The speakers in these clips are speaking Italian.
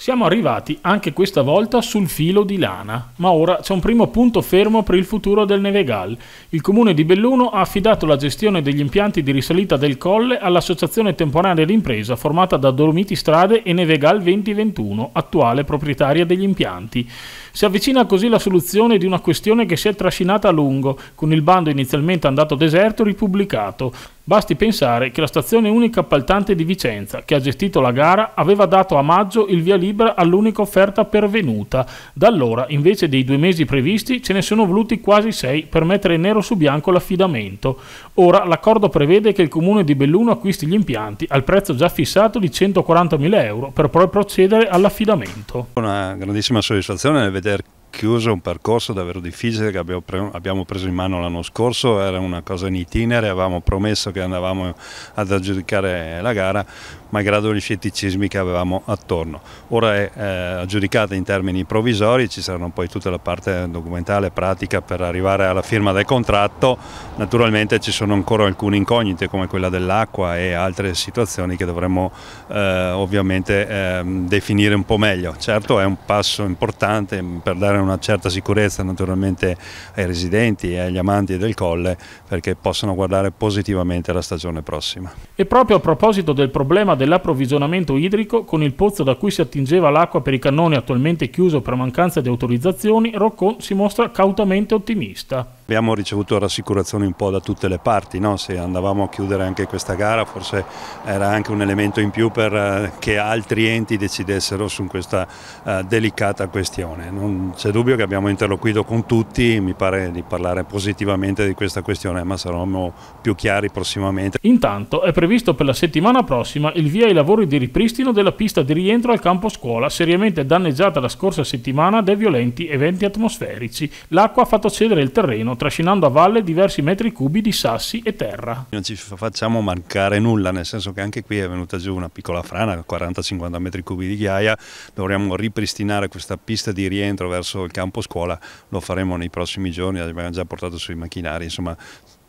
Siamo arrivati anche questa volta sul filo di lana, ma ora c'è un primo punto fermo per il futuro del Nevegal. Il comune di Belluno ha affidato la gestione degli impianti di risalita del colle all'associazione temporanea d'impresa formata da Dolomiti Strade e Nevegal 2021, attuale proprietaria degli impianti. Si avvicina così la soluzione di una questione che si è trascinata a lungo, con il bando inizialmente andato deserto ripubblicato. Basti pensare che la stazione unica appaltante di Vicenza, che ha gestito la gara, aveva dato a maggio il via libera all'unica offerta pervenuta. Da allora, invece dei due mesi previsti, ce ne sono voluti quasi sei per mettere nero su bianco l'affidamento. Ora l'accordo prevede che il comune di Belluno acquisti gli impianti al prezzo già fissato di 140.000 euro per poi procedere all'affidamento. Una grandissima soddisfazione nel vedere chiuso un percorso davvero difficile che abbiamo, pre abbiamo preso in mano l'anno scorso, era una cosa in itinere, avevamo promesso che andavamo ad aggiudicare la gara, malgrado gli scetticismi che avevamo attorno. Ora è eh, aggiudicata in termini provvisori, ci saranno poi tutta la parte documentale, e pratica per arrivare alla firma del contratto, naturalmente ci sono ancora alcune incognite come quella dell'acqua e altre situazioni che dovremmo eh, ovviamente eh, definire un po' meglio. Certo è un passo importante per dare dare una certa sicurezza naturalmente ai residenti e agli amanti del Colle perché possano guardare positivamente la stagione prossima. E proprio a proposito del problema dell'approvvigionamento idrico, con il pozzo da cui si attingeva l'acqua per i cannoni attualmente chiuso per mancanza di autorizzazioni, Roccon si mostra cautamente ottimista abbiamo ricevuto rassicurazioni un po' da tutte le parti, no? se andavamo a chiudere anche questa gara forse era anche un elemento in più per eh, che altri enti decidessero su questa uh, delicata questione. Non c'è dubbio che abbiamo interloquito con tutti, mi pare di parlare positivamente di questa questione, ma saremo più chiari prossimamente. Intanto è previsto per la settimana prossima il via ai lavori di ripristino della pista di rientro al campo scuola seriamente danneggiata la scorsa settimana dai violenti eventi atmosferici. L'acqua ha fatto cedere il terreno trascinando a valle diversi metri cubi di sassi e terra. Non ci facciamo mancare nulla, nel senso che anche qui è venuta giù una piccola frana, 40-50 metri cubi di ghiaia, dovremmo ripristinare questa pista di rientro verso il campo scuola, lo faremo nei prossimi giorni, abbiamo già portato sui macchinari, insomma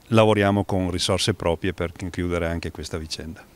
lavoriamo con risorse proprie per chiudere anche questa vicenda.